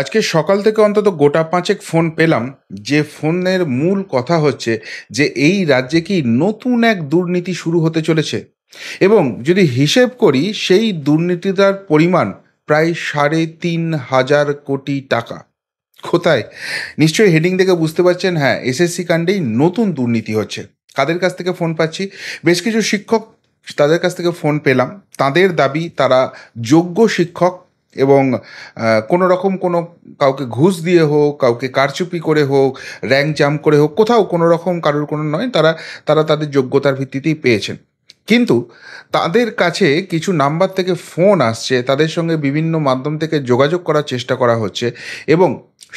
আজকে সকাল থেকে অন্তত গোটা পাঁচেক ফোন পেলাম যে ফোনের মূল কথা হচ্ছে যে এই রাজ্যে কি নতুন এক দুর্নীতি শুরু হতে চলেছে এবং যদি হিসেব করি সেই দুর্নীতিটার পরিমাণ প্রায় সাড়ে তিন হাজার কোটি টাকা কোথায় নিশ্চয়ই হেডিং দেখে বুঝতে পারছেন হ্যাঁ এসএসসি কাণ্ডেই নতুন দুর্নীতি হচ্ছে কাদের কাছ থেকে ফোন পাচ্ছি বেশ কিছু শিক্ষক তাদের কাছ থেকে ফোন পেলাম তাদের দাবি তারা যোগ্য শিক্ষক এবং কোনো রকম কোনো কাউকে ঘুষ দিয়ে হোক কাউকে কারচুপি করে হোক র্যাঙ্ক জাম করে হোক কোথাও কোনো রকম কারোর কোনো নয় তারা তারা তাদের যোগ্যতার ভিত্তিতেই পেয়েছেন কিন্তু তাদের কাছে কিছু নাম্বার থেকে ফোন আসছে তাদের সঙ্গে বিভিন্ন মাধ্যম থেকে যোগাযোগ করার চেষ্টা করা হচ্ছে এবং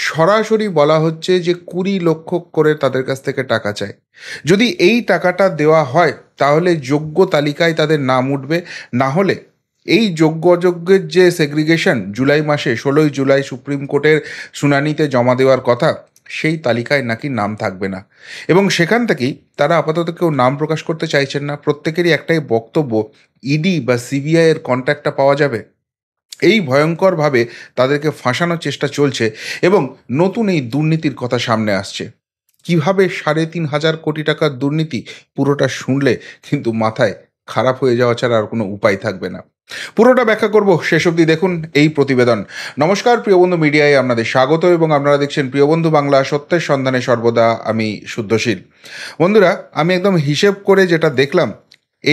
সরাসরি বলা হচ্ছে যে কুড়ি লক্ষ করে তাদের কাছ থেকে টাকা চায় যদি এই টাকাটা দেওয়া হয় তাহলে যোগ্য তালিকায় তাদের নাম উঠবে না হলে এই যোগ্য অযোগ্যের যে সেগ্রিগেশন জুলাই মাসে ষোলোই জুলাই সুপ্রিম কোর্টের শুনানিতে জমা দেওয়ার কথা সেই তালিকায় নাকি নাম থাকবে না এবং সেখান থেকেই তারা আপাতত কেউ নাম প্রকাশ করতে চাইছেন না প্রত্যেকেরই একটাই বক্তব্য ইডি e বা সিবিআই এর কন্ট্যাক্টটা পাওয়া যাবে এই ভয়ঙ্করভাবে তাদেরকে ফাঁসানোর চেষ্টা চলছে এবং নতুন এই দুর্নীতির কথা সামনে আসছে কিভাবে সাড়ে তিন হাজার কোটি টাকার দুর্নীতি পুরোটা শুনলে কিন্তু মাথায় খারাপ হয়ে যাওয়া ছাড়া আর কোনো উপায় থাকবে না পুরোটা ব্যাখ্যা করব শেষ অব্দি দেখুন এই প্রতিবেদন নমস্কার প্রিয়বন্ধু মিডিয়ায় আপনাদের স্বাগত এবং আপনারা দেখছেন প্রিয়বন্ধু বাংলা সত্যের সন্ধানে সর্বদা আমি শুদ্ধশীল বন্ধুরা আমি একদম হিসেব করে যেটা দেখলাম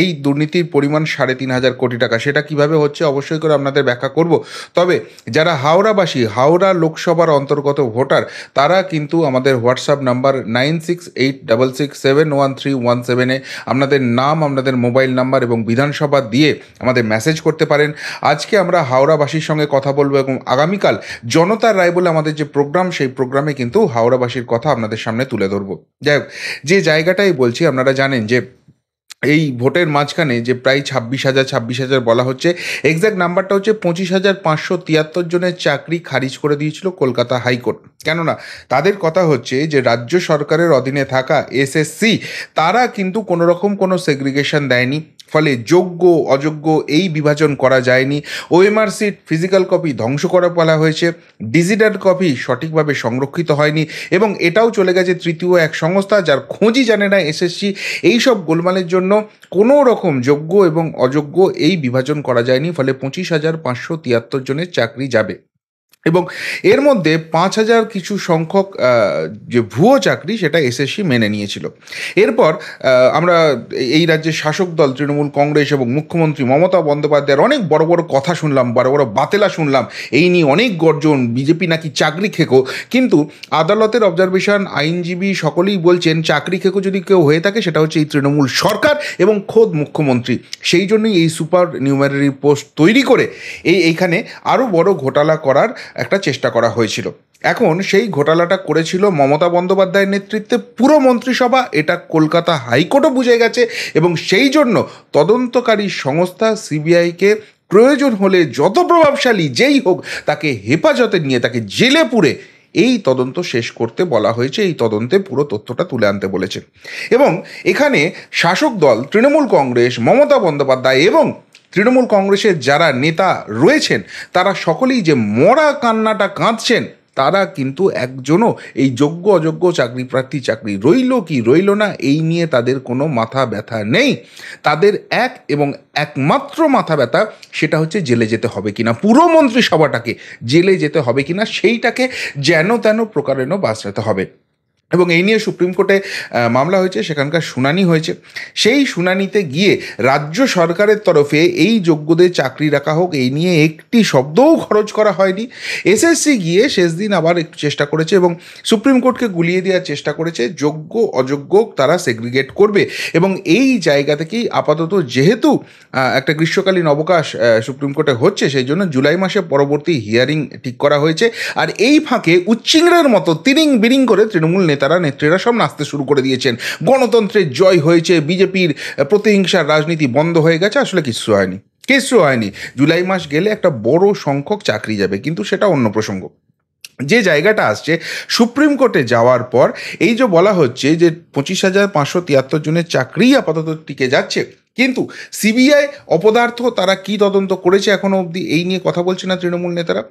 এই দুর্নীতির পরিমাণ সাড়ে তিন হাজার কোটি টাকা সেটা কিভাবে হচ্ছে অবশ্যই করে আপনাদের ব্যাখ্যা করব তবে যারা হাওড়াবাসী হাওড়া লোকসভার অন্তর্গত ভোটার তারা কিন্তু আমাদের WhatsApp number nine six eight double six seven one three one সেভেনে আপনাদের নাম আপনাদের মোবাইল নাম্বার এবং বিধানসভা দিয়ে আমাদের মেসেজ করতে পারেন আজকে আমরা হাওড়াবাসীর সঙ্গে কথা বলবো এবং আগামীকাল জনতার রায় বলে আমাদের যে প্রোগ্রাম সেই প্রোগ্রামে কিন্তু হাওড়াবাসীর কথা আপনাদের সামনে তুলে ধরবো যাই হোক যে জায়গাটাই বলছি আপনারা জানেন যে এই ভোটের মাঝখানে যে প্রায় ছাব্বিশ হাজার ছাব্বিশ হাজার বলা হচ্ছে এক্স্যাক্ট নাম্বারটা হচ্ছে পঁচিশ হাজার পাঁচশো তিয়াত্তর জনের চাকরি খারিজ করে দিয়েছিল কলকাতা হাইকোর্ট কেননা তাদের কথা হচ্ছে যে রাজ্য সরকারের অধীনে থাকা এসএসসি তারা কিন্তু কোনো রকম কোনো সেগ্রিগেশন দেয়নি ফলে যোগ্য অযোগ্য এই বিভাজন করা যায়নি ওএমআর সিট ফিজিক্যাল কপি ধ্বংস করা বলা হয়েছে ডিজিটাল কপি সঠিকভাবে সংরক্ষিত হয়নি এবং এটাও চলে গেছে তৃতীয় এক সংস্থা যার খোঁজই জানে না এসএসসি এই সব গোলমালের জন্য কোনো রকম যোগ্য এবং অযোগ্য এই বিভাজন করা যায়নি ফলে পঁচিশ হাজার পাঁচশো তিয়াত্তর জনের চাকরি যাবে এবং এর মধ্যে পাঁচ হাজার কিছু সংখ্যক যে ভুয়ো চাকরি সেটা এসএসসি মেনে নিয়েছিল এরপর আমরা এই রাজ্যের শাসক দল তৃণমূল কংগ্রেস এবং মুখ্যমন্ত্রী মমতা বন্দ্যোপাধ্যায়ের অনেক বড় বড় কথা শুনলাম বড় বড় বাতেলা শুনলাম এই নিয়ে অনেক গর্জন বিজেপি নাকি চাকরি খেকো কিন্তু আদালতের অবজারভেশন আইনজীবী সকলেই বলছেন চাকরি খেকো যদি কেউ হয়ে থাকে সেটা হচ্ছে এই তৃণমূল সরকার এবং খোদ মুখ্যমন্ত্রী সেই জন্যই এই সুপার নিউমারি পোস্ট তৈরি করে এই এইখানে আরও বড় ঘোটালা করার একটা চেষ্টা করা হয়েছিল এখন সেই ঘোটালাটা করেছিল মমতা বন্দ্যোপাধ্যায়ের নেতৃত্বে পুরো মন্ত্রিসভা এটা কলকাতা হাইকোর্টও বুঝে গেছে এবং সেই জন্য তদন্তকারী সংস্থা সিবিআইকে প্রয়োজন হলে যত প্রভাবশালী যেই হোক তাকে হেফাজতে নিয়ে তাকে জেলে পুরে এই তদন্ত শেষ করতে বলা হয়েছে এই তদন্তে পুরো তথ্যটা তুলে আনতে বলেছে এবং এখানে শাসক দল তৃণমূল কংগ্রেস মমতা বন্দ্যোপাধ্যায় এবং তৃণমূল কংগ্রেসের যারা নেতা রয়েছেন তারা সকলেই যে মরা কান্নাটা কাঁদছেন তারা কিন্তু একজনও এই যোগ্য অযোগ্য চাকরি প্রার্থী চাকরি রইল কি রইল না এই নিয়ে তাদের কোনো মাথা ব্যথা নেই তাদের এক এবং একমাত্র মাথা ব্যথা সেটা হচ্ছে জেলে যেতে হবে কিনা পুরো মন্ত্রিসভাটাকে জেলে যেতে হবে কিনা সেইটাকে যেন তেন প্রকারেণ বাঁচাতে হবে এবং এই নিয়ে সুপ্রিম কোর্টে মামলা হয়েছে সেখানকার শুনানি হয়েছে সেই শুনানিতে গিয়ে রাজ্য সরকারের তরফে এই যোগ্যদের চাকরি রাখা হোক এই নিয়ে একটি শব্দও খরচ করা হয়নি এসএসসি গিয়ে শেষ দিন আবার একটু চেষ্টা করেছে এবং সুপ্রিম কোর্টকে গুলিয়ে দেওয়ার চেষ্টা করেছে যোগ্য অযোগ্য তারা সেগ্রিগেট করবে এবং এই জায়গা থেকেই আপাতত যেহেতু একটা গ্রীষ্মকালীন অবকাশ সুপ্রিম কোর্টে হচ্ছে সেই জন্য জুলাই মাসে পরবর্তী হিয়ারিং ঠিক করা হয়েছে আর এই ফাঁকে উচ্চিংড়ের মতো তিরিং বিরিং করে তৃণমূল নেতারা নেত্রীরা সব নাচতে শুরু করে দিয়েছেন গণতন্ত্রের জয় হয়েছে বিজেপির প্রতিহিংসার রাজনীতি বন্ধ হয়ে গেছে আসলে কিছু হয়নি কিছু হয়নি জুলাই মাস গেলে একটা বড় সংখ্যক চাকরি যাবে কিন্তু সেটা অন্য প্রসঙ্গ যে জায়গাটা আসছে সুপ্রিম কোর্টে যাওয়ার পর এই যে বলা হচ্ছে যে পঁচিশ হাজার পাঁচশো তিয়াত্তর জনের চাকরি আপাতত টিকে যাচ্ছে কিন্তু সিবিআই অপদার্থ তারা কি তদন্ত করেছে এখনও অবধি এই নিয়ে কথা বলছে না তৃণমূল নেতারা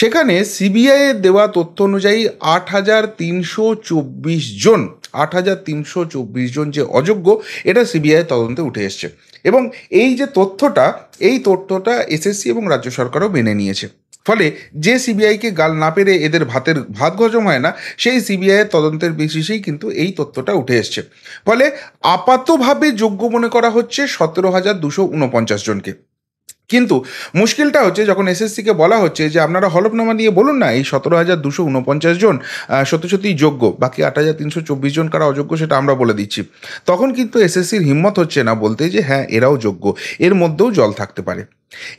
সেখানে সিবিআইয়ের দেওয়া তথ্য অনুযায়ী আট হাজার তিনশো চব্বিশ জন আট হাজার তিনশো চব্বিশ জন যে অযোগ্য এটা সিবিআই তদন্তে উঠে এসছে এবং এই যে তথ্যটা এই তথ্যটা এসএসসি এবং রাজ্য সরকারও মেনে নিয়েছে ফলে যে সিবিআইকে গাল না পেরে এদের ভাতের ভাত গজম হয় না সেই সিবিআইয়ের তদন্তের বিশেষেই কিন্তু এই তথ্যটা উঠে এসছে ফলে আপাতভাবে যোগ্য মনে করা হচ্ছে সতেরো হাজার দুশো উনপঞ্চাশ জনকে কিন্তু মুশকিলটা হচ্ছে যখন এসএসসিকে বলা হচ্ছে যে আপনারা হলফনামা দিয়ে বলুন না এই সতেরো হাজার দুশো উনপঞ্চাশ জন সত্যি সত্যিই যোগ্য বাকি আট হাজার তিনশো চব্বিশ জন কারা অযোগ্য সেটা আমরা বলে দিচ্ছি তখন কিন্তু এসএসসির হিম্মত হচ্ছে না বলতে যে হ্যাঁ এরাও যোগ্য এর মধ্যেও জল থাকতে পারে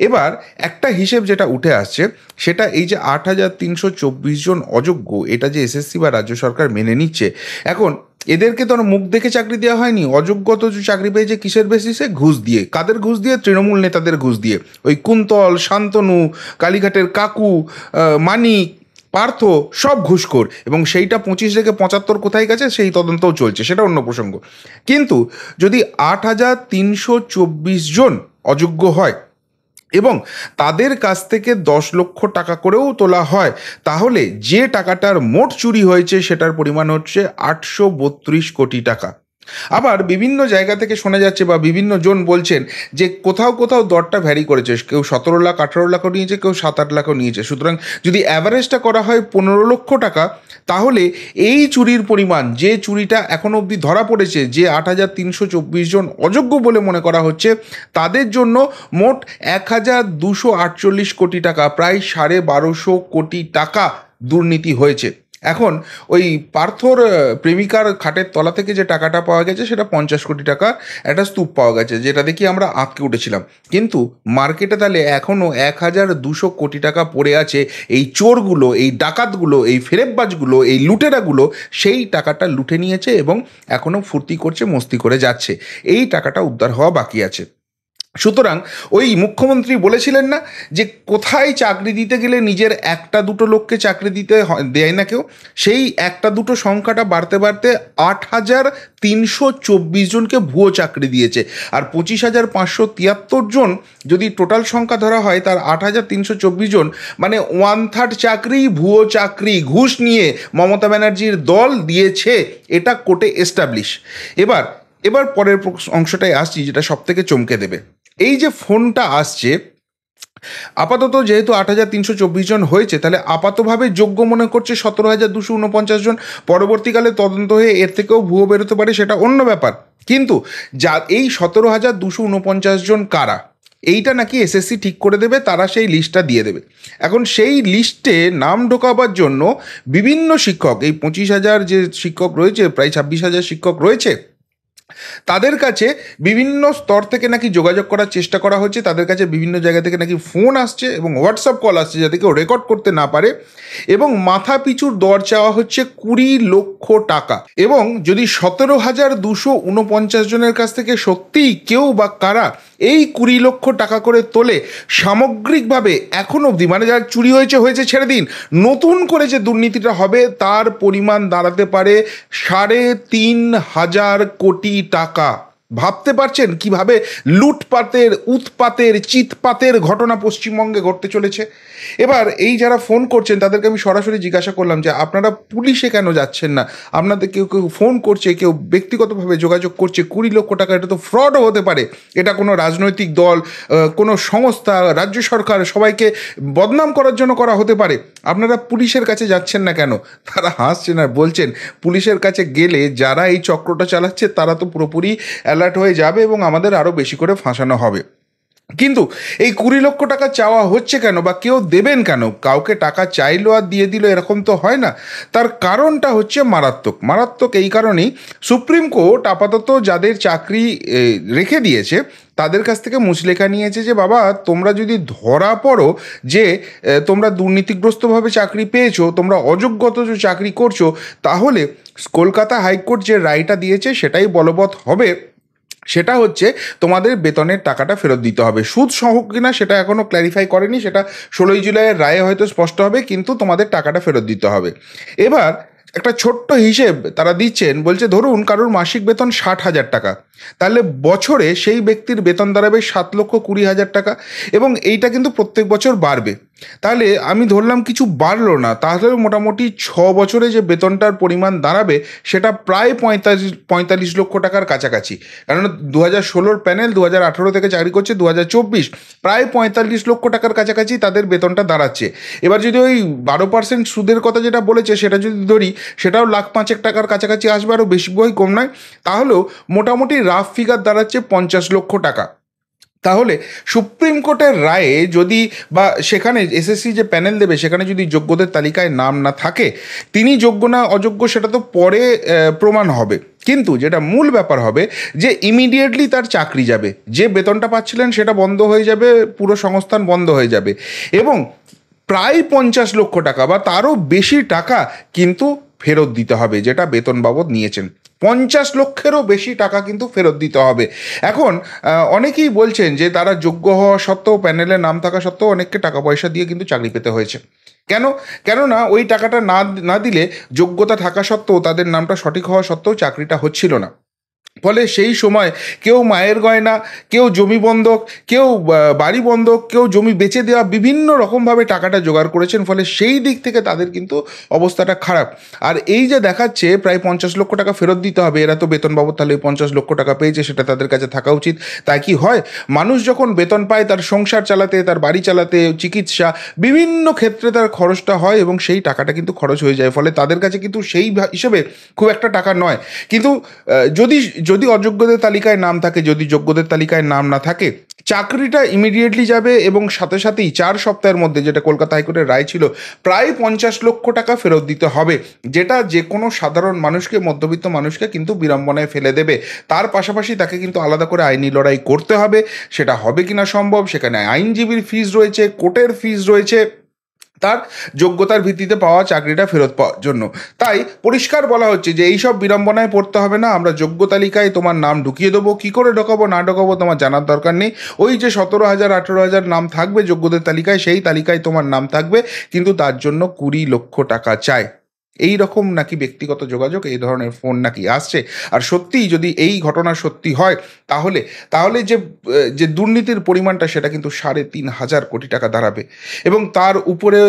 এবার একটা হিসেব যেটা উঠে আসছে সেটা এই যে আট হাজার তিনশো চব্বিশ জন অযোগ্য এটা যে এসএসসি বা রাজ্য সরকার মেনে নিচ্ছে এখন এদেরকে তো মুখ দেখে চাকরি দেওয়া হয়নি অযোগ্যত চাকরি পেয়েছে কিসের বেসিসে ঘুষ দিয়ে কাদের ঘুষ দিয়ে তৃণমূল নেতাদের ঘুষ দিয়ে ওই কুন্তল শান্তনু কালীঘাটের কাকু মানিক পার্থ সব ঘুষখোর এবং সেইটা পঁচিশ থেকে পঁচাত্তর কোথায় গেছে সেই তদন্তও চলছে সেটা অন্য প্রসঙ্গ কিন্তু যদি আট হাজার তিনশো চব্বিশ জন অযোগ্য হয় এবং তাদের কাছ থেকে দশ লক্ষ টাকা করেও তোলা হয় তাহলে যে টাকাটার মোট চুরি হয়েছে সেটার পরিমাণ হচ্ছে আটশো বত্রিশ কোটি টাকা আবার বিভিন্ন জায়গা থেকে শোনা যাচ্ছে বা বিভিন্ন জন বলছেন যে কোথাও কোথাও দরটা ভ্যারি করেছে কেউ সতেরো লাখ আঠারো লাখও নিয়েছে কেউ সাত আট লাখও নিয়েছে সুতরাং যদি অ্যাভারেজটা করা হয় পনেরো লক্ষ টাকা তাহলে এই চুরির পরিমাণ যে চুরিটা এখনও অবধি ধরা পড়েছে যে আট হাজার তিনশো চব্বিশ জন অযোগ্য বলে মনে করা হচ্ছে তাদের জন্য মোট এক হাজার দুশো আটচল্লিশ কোটি টাকা প্রায় সাড়ে বারোশো কোটি টাকা দুর্নীতি হয়েছে এখন ওই পার্থর প্রেমিকার খাটের তলা থেকে যে টাকাটা পাওয়া গেছে সেটা পঞ্চাশ কোটি টাকা একটা স্তূপ পাওয়া গেছে যেটা দেখি আমরা আঁতকে উঠেছিলাম কিন্তু মার্কেটে তাহলে এখনও এক হাজার দুশো কোটি টাকা পড়ে আছে এই চোরগুলো এই ডাকাতগুলো এই ফেরেববাজগুলো এই লুটেরাগুলো সেই টাকাটা লুটে নিয়েছে এবং এখনও ফুর্তি করছে মস্তি করে যাচ্ছে এই টাকাটা উদ্ধার হওয়া বাকি আছে সুতরাং ওই মুখ্যমন্ত্রী বলেছিলেন না যে কোথায় চাকরি দিতে গেলে নিজের একটা দুটো লোককে চাকরি দিতে দেয় না কেউ সেই একটা দুটো সংখ্যাটা বাড়তে বাড়তে আট হাজার তিনশো চব্বিশ জনকে ভুয়ো চাকরি দিয়েছে আর পঁচিশ হাজার পাঁচশো তিয়াত্তর জন যদি টোটাল সংখ্যা ধরা হয় তার আট হাজার তিনশো চব্বিশ জন মানে ওয়ান থার্ড চাকরি ভুয়ো চাকরি ঘুষ নিয়ে মমতা ব্যানার্জির দল দিয়েছে এটা কোর্টে এস্টাবলিশ এবার এবার পরের অংশটায় আসছি যেটা সবথেকে চমকে দেবে এই যে ফোনটা আসছে আপাতত যেহেতু আট হাজার তিনশো চব্বিশ জন হয়েছে তাহলে আপাতভাবে যোগ্য মনে করছে সতেরো হাজার দুশো উনপঞ্চাশ জন পরবর্তীকালে তদন্ত হয়ে এর থেকেও ভুয়ো বেরোতে পারে সেটা অন্য ব্যাপার কিন্তু যা এই সতেরো হাজার দুশো উনপঞ্চাশ জন কারা এইটা নাকি এসএসসি ঠিক করে দেবে তারা সেই লিস্টটা দিয়ে দেবে এখন সেই লিস্টে নাম ঢোকাবার জন্য বিভিন্ন শিক্ষক এই পঁচিশ হাজার যে শিক্ষক রয়েছে প্রায় ছাব্বিশ হাজার শিক্ষক রয়েছে তাদের কাছে বিভিন্ন স্তর থেকে নাকি যোগাযোগ করার চেষ্টা করা হচ্ছে তাদের কাছে বিভিন্ন জায়গা থেকে নাকি ফোন আসছে এবং হোয়াটসঅ্যাপ কল আসছে যাতে কেউ রেকর্ড করতে না পারে এবং মাথা পিছুর দর চাওয়া হচ্ছে কুড়ি লক্ষ টাকা এবং যদি সতেরো হাজার দুশো উনপঞ্চাশ জনের কাছ থেকে সত্যিই কেউ বা কারা এই কুড়ি লক্ষ টাকা করে তোলে সামগ্রিকভাবে এখন অবধি মানে যারা চুরি হয়েছে হয়েছে ছেড়ে দিন নতুন করে যে দুর্নীতিটা হবে তার পরিমাণ দাঁড়াতে পারে সাড়ে তিন হাজার কোটি kita ভাবতে পারছেন কিভাবে লুটপাতের উৎপাতের চিৎপাতের ঘটনা পশ্চিমবঙ্গে ঘটতে চলেছে এবার এই যারা ফোন করছেন তাদেরকে আমি সরাসরি জিজ্ঞাসা করলাম যে আপনারা পুলিশে কেন যাচ্ছেন না আপনাদের কেউ কেউ ফোন করছে কেউ ব্যক্তিগতভাবে যোগাযোগ করছে কুড়ি লক্ষ টাকা এটা তো ফ্রডও হতে পারে এটা কোনো রাজনৈতিক দল কোনো সংস্থা রাজ্য সরকার সবাইকে বদনাম করার জন্য করা হতে পারে আপনারা পুলিশের কাছে যাচ্ছেন না কেন তারা হাসছেন আর বলছেন পুলিশের কাছে গেলে যারা এই চক্রটা চালাচ্ছে তারা তো পুরোপুরি অ্যালার্ট হয়ে যাবে এবং আমাদের আরও বেশি করে ফাঁসানো হবে কিন্তু এই কুড়ি লক্ষ টাকা চাওয়া হচ্ছে কেন বা কেউ দেবেন কেন কাউকে টাকা চাইলো আর দিয়ে দিল এরকম তো হয় না তার কারণটা হচ্ছে মারাত্মক মারাত্মক এই কারণেই সুপ্রিম কোর্ট আপাতত যাদের চাকরি রেখে দিয়েছে তাদের কাছ থেকে মুচলেখা নিয়েছে যে বাবা তোমরা যদি ধরা পড়ো যে তোমরা দুর্নীতিগ্রস্তভাবে চাকরি পেয়েছো তোমরা অযোগ্যত যে চাকরি করছো তাহলে কলকাতা হাইকোর্ট যে রায়টা দিয়েছে সেটাই বলবৎ হবে সেটা হচ্ছে তোমাদের বেতনের টাকাটা ফেরত দিতে হবে সুদ সহ কিনা সেটা এখনও ক্ল্যারিফাই করেনি সেটা ষোলোই জুলাইয়ের রায়ে হয়তো স্পষ্ট হবে কিন্তু তোমাদের টাকাটা ফেরত দিতে হবে এবার একটা ছোট্ট হিসেব তারা দিচ্ছেন বলছে ধরুন কারোর মাসিক বেতন ষাট হাজার টাকা তাহলে বছরে সেই ব্যক্তির বেতন দাঁড়াবে সাত লক্ষ কুড়ি হাজার টাকা এবং এইটা কিন্তু প্রত্যেক বছর বাড়বে তাহলে আমি ধরলাম কিছু বাড়লো না তাহলেও মোটামুটি ছ বছরে যে বেতনটার পরিমাণ দাঁড়াবে সেটা প্রায় পঁয়তাল্লিশ পঁয়তাল্লিশ লক্ষ টাকার কাছাকাছি কারণ দু হাজার ষোলোর প্যানেল দু হাজার আঠেরো থেকে চাকরি করছে দু হাজার চব্বিশ প্রায় পঁয়তাল্লিশ লক্ষ টাকার কাছাকাছি তাদের বেতনটা দাঁড়াচ্ছে এবার যদি ওই বারো পার্সেন্ট সুদের কথা যেটা বলেছে সেটা যদি ধরি সেটাও লাখ পাঁচেক টাকার কাছাকাছি আসবে আরও বেশি বই কম নয় তাহলেও মোটামুটি রাফ ফিগার দাঁড়াচ্ছে পঞ্চাশ লক্ষ টাকা তাহলে সুপ্রিম কোর্টের রায়ে যদি বা সেখানে এসএসসি যে প্যানেল দেবে সেখানে যদি যোগ্যদের তালিকায় নাম না থাকে তিনি যোগ্য না অযোগ্য সেটা তো পরে প্রমাণ হবে কিন্তু যেটা মূল ব্যাপার হবে যে ইমিডিয়েটলি তার চাকরি যাবে যে বেতনটা পাচ্ছিলেন সেটা বন্ধ হয়ে যাবে পুরো সংস্থান বন্ধ হয়ে যাবে এবং প্রায় পঞ্চাশ লক্ষ টাকা বা তারও বেশি টাকা কিন্তু ফেরত দিতে হবে যেটা বেতন বাবদ নিয়েছেন পঞ্চাশ লক্ষেরও বেশি টাকা কিন্তু ফেরত দিতে হবে এখন অনেকেই বলছেন যে তারা যোগ্য হওয়া সত্ত্বেও প্যানেলে নাম থাকা সত্ত্বেও অনেককে টাকা পয়সা দিয়ে কিন্তু চাকরি পেতে হয়েছে কেন কেননা ওই টাকাটা না না দিলে যোগ্যতা থাকা সত্ত্বেও তাদের নামটা সঠিক হওয়া সত্ত্বেও চাকরিটা হচ্ছিল না ফলে সেই সময় কেউ মায়ের গয়না কেউ জমি বন্ধক কেউ বাড়ি বন্ধক কেউ জমি বেচে দেওয়া বিভিন্ন রকমভাবে টাকাটা জোগাড় করেছেন ফলে সেই দিক থেকে তাদের কিন্তু অবস্থাটা খারাপ আর এই যে দেখাচ্ছে প্রায় পঞ্চাশ লক্ষ টাকা ফেরত দিতে হবে এরা তো বেতন বাবদ তাহলে পঞ্চাশ লক্ষ টাকা পেয়েছে সেটা তাদের কাছে থাকা উচিত তাই কি হয় মানুষ যখন বেতন পায় তার সংসার চালাতে তার বাড়ি চালাতে চিকিৎসা বিভিন্ন ক্ষেত্রে তার খরচটা হয় এবং সেই টাকাটা কিন্তু খরচ হয়ে যায় ফলে তাদের কাছে কিন্তু সেই হিসেবে খুব একটা টাকা নয় কিন্তু যদি যদি অযোগ্যদের তালিকায় নাম থাকে যদি যোগ্যদের তালিকায় নাম না থাকে চাকরিটা ইমিডিয়েটলি যাবে এবং সাথে সাথেই চার সপ্তাহের মধ্যে যেটা কলকাতা হাইকোর্টের রায় ছিল প্রায় পঞ্চাশ লক্ষ টাকা ফেরত দিতে হবে যেটা যে কোনো সাধারণ মানুষকে মধ্যবিত্ত মানুষকে কিন্তু বিড়ম্বনায় ফেলে দেবে তার পাশাপাশি তাকে কিন্তু আলাদা করে আইনি লড়াই করতে হবে সেটা হবে কিনা সম্ভব সেখানে আইনজীবীর ফিজ রয়েছে কোর্টের ফিজ রয়েছে তার যোগ্যতার ভিত্তিতে পাওয়া চাকরিটা ফেরত পাওয়ার জন্য তাই পরিষ্কার বলা হচ্ছে যে এইসব বিড়ম্বনায় পড়তে হবে না আমরা যোগ্য তালিকায় তোমার নাম ঢুকিয়ে দেবো কী করে ঢোকাবো না ঢোকাবো তোমার জানার দরকার নেই ওই যে সতেরো হাজার আঠেরো হাজার নাম থাকবে যোগ্যদের তালিকায় সেই তালিকায় তোমার নাম থাকবে কিন্তু তার জন্য কুড়ি লক্ষ টাকা চায় এই রকম নাকি ব্যক্তিগত যোগাযোগ এই ধরনের ফোন নাকি আসছে আর সত্যিই যদি এই ঘটনা সত্যি হয় তাহলে তাহলে যে যে দুর্নীতির পরিমাণটা সেটা কিন্তু সাড়ে তিন হাজার কোটি টাকা দাঁড়াবে এবং তার উপরে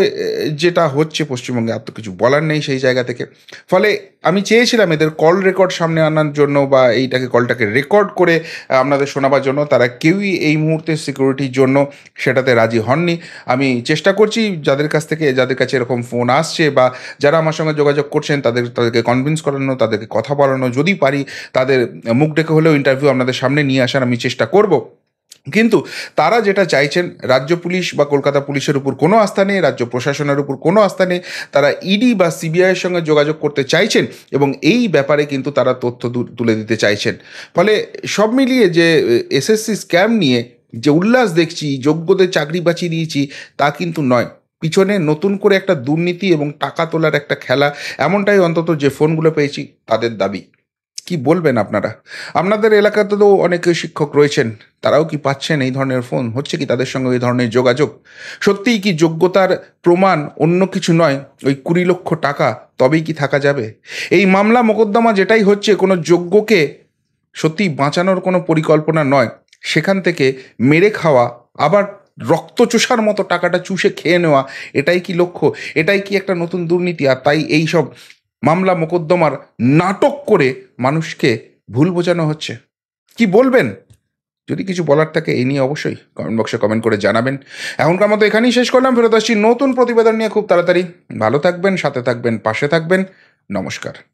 যেটা হচ্ছে পশ্চিমবঙ্গে আর তো কিছু বলার নেই সেই জায়গা থেকে ফলে আমি চেয়েছিলাম এদের কল রেকর্ড সামনে আনার জন্য বা এইটাকে কলটাকে রেকর্ড করে আপনাদের শোনাবার জন্য তারা কেউই এই মুহূর্তে সিকিউরিটির জন্য সেটাতে রাজি হননি আমি চেষ্টা করছি যাদের কাছ থেকে যাদের কাছে এরকম ফোন আসছে বা যারা আমার সঙ্গে সঙ্গে যোগাযোগ করছেন তাদের তাদেরকে কনভিন্স করানো তাদেরকে কথা বলানো যদি পারি তাদের মুখ ডেকে হলেও ইন্টারভিউ আপনাদের সামনে নিয়ে আসার আমি চেষ্টা করব কিন্তু তারা যেটা চাইছেন রাজ্য পুলিশ বা কলকাতা পুলিশের উপর কোনো আস্থা নেই রাজ্য প্রশাসনের উপর কোনো আস্থা নেই তারা ইডি e বা সিবিআইয়ের সঙ্গে যোগাযোগ করতে চাইছেন এবং এই ব্যাপারে কিন্তু তারা তথ্য তুলে দিতে চাইছেন ফলে সব মিলিয়ে যে এসএসসি স্ক্যাম নিয়ে যে উল্লাস দেখছি যোগ্যদের চাকরি বাঁচিয়ে দিয়েছি তা কিন্তু নয় পিছনে নতুন করে একটা দুর্নীতি এবং টাকা তোলার একটা খেলা এমনটাই অন্তত যে ফোনগুলো পেয়েছি তাদের দাবি কি বলবেন আপনারা আপনাদের এলাকাতে তো অনেক শিক্ষক রয়েছেন তারাও কি পাচ্ছেন এই ধরনের ফোন হচ্ছে কি তাদের সঙ্গে এই ধরনের যোগাযোগ সত্যিই কি যোগ্যতার প্রমাণ অন্য কিছু নয় ওই কুড়ি লক্ষ টাকা তবেই কি থাকা যাবে এই মামলা মোকদ্দমা যেটাই হচ্ছে কোনো যোগ্যকে সত্যি বাঁচানোর কোনো পরিকল্পনা নয় সেখান থেকে মেরে খাওয়া আবার রক্ত চুষার মতো টাকাটা চুষে খেয়ে নেওয়া এটাই কি লক্ষ্য এটাই কি একটা নতুন দুর্নীতি আর তাই এই সব মামলা মোকদ্দমার নাটক করে মানুষকে ভুল বোঝানো হচ্ছে কি বলবেন যদি কিছু বলার থাকে এই নিয়ে অবশ্যই কমেন্ট বক্সে কমেন্ট করে জানাবেন এখনকার মতো এখানেই শেষ করলাম ফেরত আসছি নতুন প্রতিবেদন নিয়ে খুব তাড়াতাড়ি ভালো থাকবেন সাথে থাকবেন পাশে থাকবেন নমস্কার